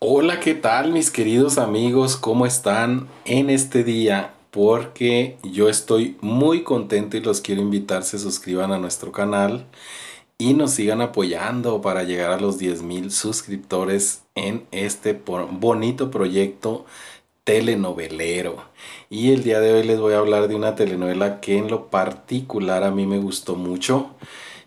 Hola, ¿qué tal mis queridos amigos? ¿Cómo están en este día? Porque yo estoy muy contento y los quiero invitar, se suscriban a nuestro canal y nos sigan apoyando para llegar a los 10.000 suscriptores en este bonito proyecto telenovelero. Y el día de hoy les voy a hablar de una telenovela que en lo particular a mí me gustó mucho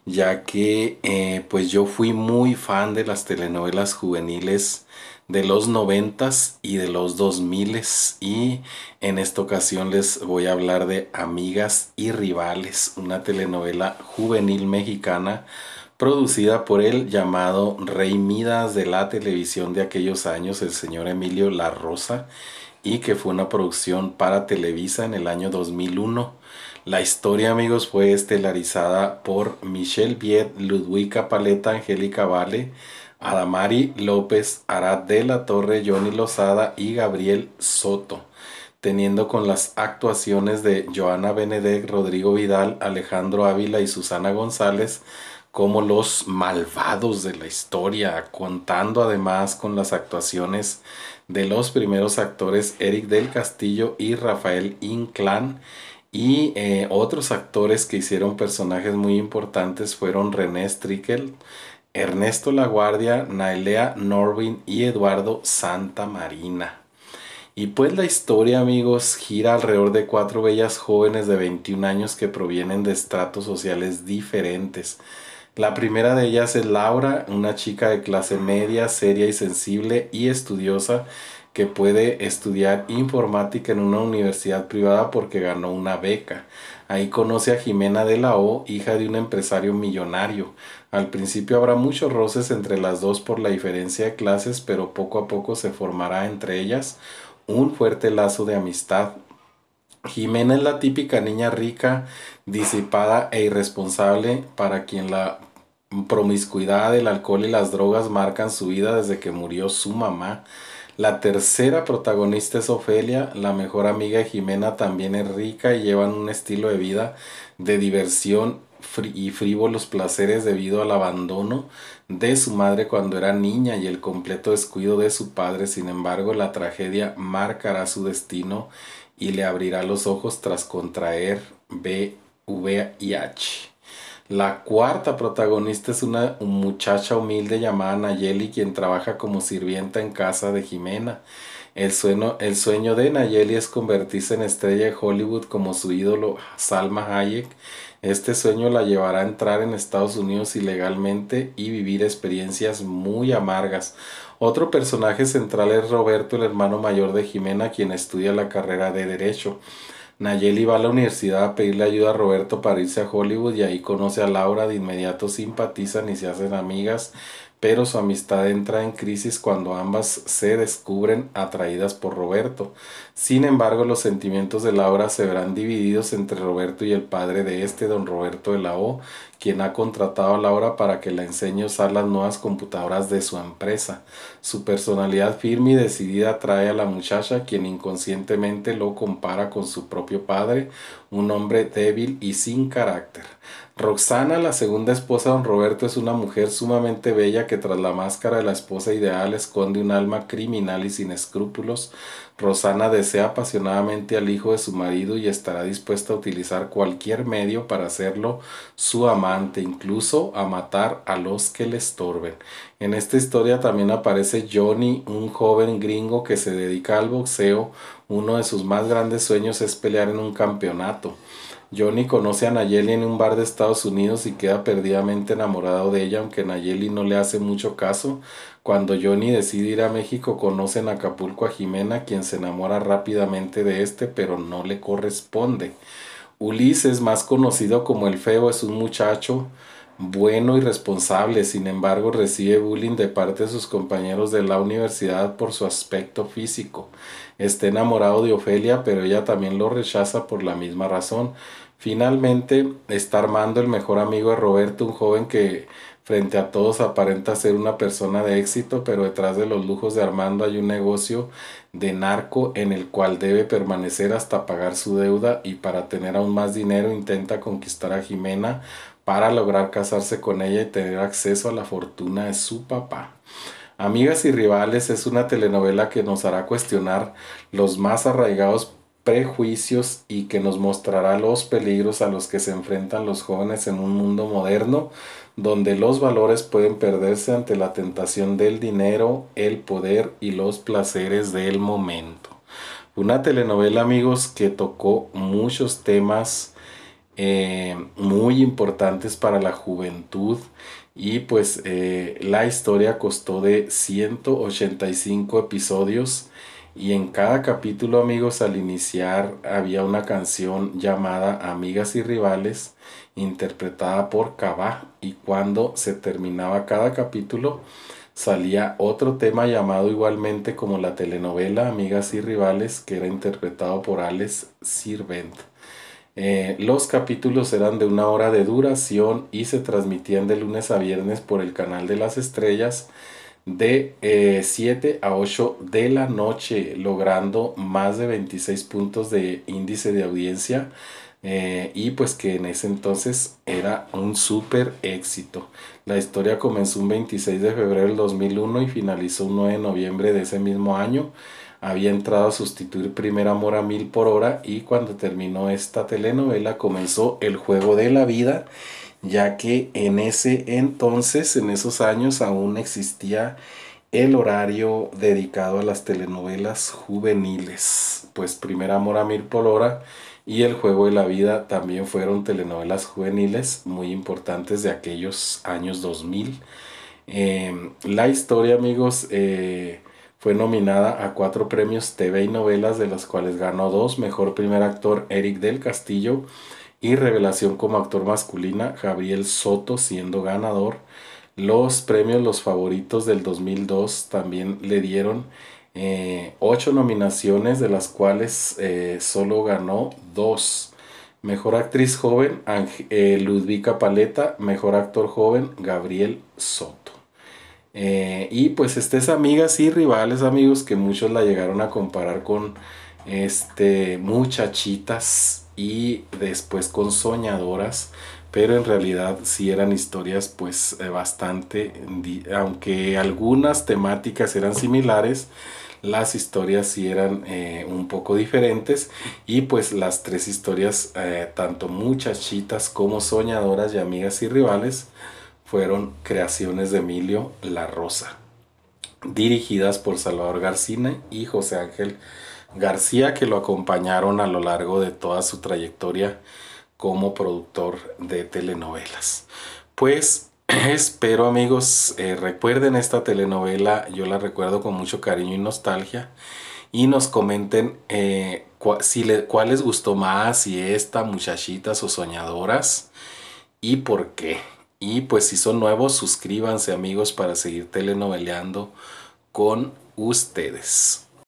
ya que eh, pues yo fui muy fan de las telenovelas juveniles de los noventas y de los dos miles y en esta ocasión les voy a hablar de Amigas y Rivales, una telenovela juvenil mexicana producida por el llamado Rey Midas de la televisión de aquellos años, el señor Emilio La Rosa, y que fue una producción para Televisa en el año 2001. La historia, amigos, fue estelarizada por Michelle Viet, Ludwika Paleta, Angélica Vale, Adamari López, Arad de la Torre, Johnny Lozada y Gabriel Soto, teniendo con las actuaciones de Joana Benedek, Rodrigo Vidal, Alejandro Ávila y Susana González como los malvados de la historia, contando además con las actuaciones de los primeros actores Eric del Castillo y Rafael Inclán. Y eh, otros actores que hicieron personajes muy importantes fueron René Strickel, Ernesto Laguardia, Nailea Norwin y Eduardo Santa Marina. Y pues la historia, amigos, gira alrededor de cuatro bellas jóvenes de 21 años que provienen de estratos sociales diferentes. La primera de ellas es Laura, una chica de clase media, seria y sensible y estudiosa que puede estudiar informática en una universidad privada porque ganó una beca. Ahí conoce a Jimena de la O, hija de un empresario millonario. Al principio habrá muchos roces entre las dos por la diferencia de clases, pero poco a poco se formará entre ellas un fuerte lazo de amistad. Jimena es la típica niña rica, disipada e irresponsable para quien la promiscuidad, el alcohol y las drogas marcan su vida desde que murió su mamá. La tercera protagonista es Ofelia, la mejor amiga de Jimena también es rica y llevan un estilo de vida de diversión y frívolos placeres debido al abandono de su madre cuando era niña y el completo descuido de su padre. Sin embargo, la tragedia marcará su destino y le abrirá los ojos tras contraer B, V y H. La cuarta protagonista es una muchacha humilde llamada Nayeli, quien trabaja como sirvienta en casa de Jimena. El sueño, de Nayeli es convertirse en estrella de Hollywood como su ídolo Salma Hayek. Este sueño la llevará a entrar en Estados Unidos ilegalmente y vivir experiencias muy amargas. Otro personaje central es Roberto, el hermano mayor de Jimena, quien estudia la carrera de Derecho. Nayeli va a la universidad a pedirle ayuda a Roberto para irse a Hollywood y ahí conoce a Laura, de inmediato simpatizan y se hacen amigas, pero su amistad entra en crisis cuando ambas se descubren atraídas por Roberto. Sin embargo, los sentimientos de Laura se verán divididos entre Roberto y el padre de este, don Roberto de la O, quien ha contratado a Laura para que la enseñe a usar las nuevas computadoras de su empresa. Su personalidad firme y decidida atrae a la muchacha, quien inconscientemente lo compara con su propio padre, un hombre débil y sin carácter. Roxana, la segunda esposa de don Roberto, es una mujer sumamente bella que tras la máscara de la esposa ideal esconde un alma criminal y sin escrúpulos. Rosana desea apasionadamente al hijo de su marido y estará dispuesta a utilizar cualquier medio para hacerlo su amante, incluso a matar a los que le estorben. En esta historia también aparece Johnny, un joven gringo que se dedica al boxeo. Uno de sus más grandes sueños es pelear en un campeonato. Johnny conoce a Nayeli en un bar de Estados Unidos y queda perdidamente enamorado de ella, aunque Nayeli no le hace mucho caso. Cuando Johnny decide ir a México, conoce en Acapulco a Jimena, quien se enamora rápidamente de este, pero no le corresponde. Ulises, más conocido como el feo, es un muchacho bueno y responsable, sin embargo recibe bullying de parte de sus compañeros de la universidad por su aspecto físico. Está enamorado de Ofelia, pero ella también lo rechaza por la misma razón. Finalmente está armando el mejor amigo de Roberto, un joven que frente a todos aparenta ser una persona de éxito, pero detrás de los lujos de Armando hay un negocio de narco en el cual debe permanecer hasta pagar su deuda y para tener aún más dinero intenta conquistar a Jimena para lograr casarse con ella y tener acceso a la fortuna de su papá. Amigas y Rivales es una telenovela que nos hará cuestionar los más arraigados prejuicios y que nos mostrará los peligros a los que se enfrentan los jóvenes en un mundo moderno donde los valores pueden perderse ante la tentación del dinero, el poder y los placeres del momento. Una telenovela amigos que tocó muchos temas eh, muy importantes para la juventud y pues eh, la historia costó de 185 episodios y en cada capítulo, amigos, al iniciar había una canción llamada Amigas y Rivales, interpretada por Cabá. Y cuando se terminaba cada capítulo, salía otro tema llamado igualmente como la telenovela Amigas y Rivales, que era interpretado por Alex Sirvent. Eh, los capítulos eran de una hora de duración y se transmitían de lunes a viernes por el canal de las estrellas de 7 eh, a 8 de la noche, logrando más de 26 puntos de índice de audiencia. Eh, y pues que en ese entonces era un súper éxito. La historia comenzó un 26 de febrero del 2001 y finalizó un 9 de noviembre de ese mismo año. Había entrado a sustituir Primer Amor a Mil por Hora y cuando terminó esta telenovela comenzó El Juego de la Vida ya que en ese entonces, en esos años, aún existía el horario dedicado a las telenovelas juveniles. Pues Primer Amor a Mil Polora y El Juego de la Vida también fueron telenovelas juveniles muy importantes de aquellos años 2000. Em, la historia, amigos, eh, fue nominada a cuatro premios TV y novelas, de las cuales ganó dos, Mejor Primer Actor Eric del Castillo, y revelación como actor masculina, Gabriel Soto siendo ganador. Los premios Los Favoritos del 2002 también le dieron eh, ocho nominaciones, de las cuales eh, solo ganó dos. Mejor actriz joven, Ange eh, Ludvika Paleta. Mejor actor joven, Gabriel Soto. y pues estas amigas y rivales, amigos, que muchos la llegaron a comparar con este muchachitas y después con soñadoras, pero en realidad sí eran historias pues eh, bastante, aunque algunas temáticas eran similares, las historias sí eran eh, un poco diferentes y pues las tres historias, eh, tanto muchachitas como soñadoras y amigas y rivales, fueron creaciones de Emilio La Rosa dirigidas por Salvador García y José Ángel García, que lo acompañaron a lo largo de toda su trayectoria como productor de telenovelas. Pues espero amigos, eh, recuerden esta telenovela, yo la recuerdo con mucho cariño y nostalgia, y nos comenten eh, cuál les gustó más, si esta, muchachitas o soñadoras, y por qué. Y pues si son nuevos, suscríbanse amigos para seguir telenoveleando con ustedes.